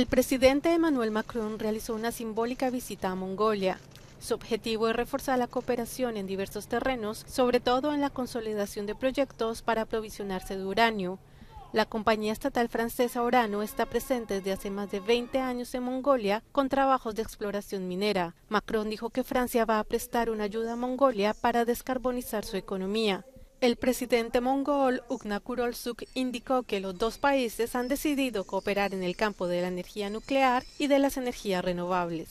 El presidente Emmanuel Macron realizó una simbólica visita a Mongolia. Su objetivo es reforzar la cooperación en diversos terrenos, sobre todo en la consolidación de proyectos para aprovisionarse de uranio. La compañía estatal francesa Orano está presente desde hace más de 20 años en Mongolia con trabajos de exploración minera. Macron dijo que Francia va a prestar una ayuda a Mongolia para descarbonizar su economía. El presidente mongol Ugnakurol Suk indicó que los dos países han decidido cooperar en el campo de la energía nuclear y de las energías renovables.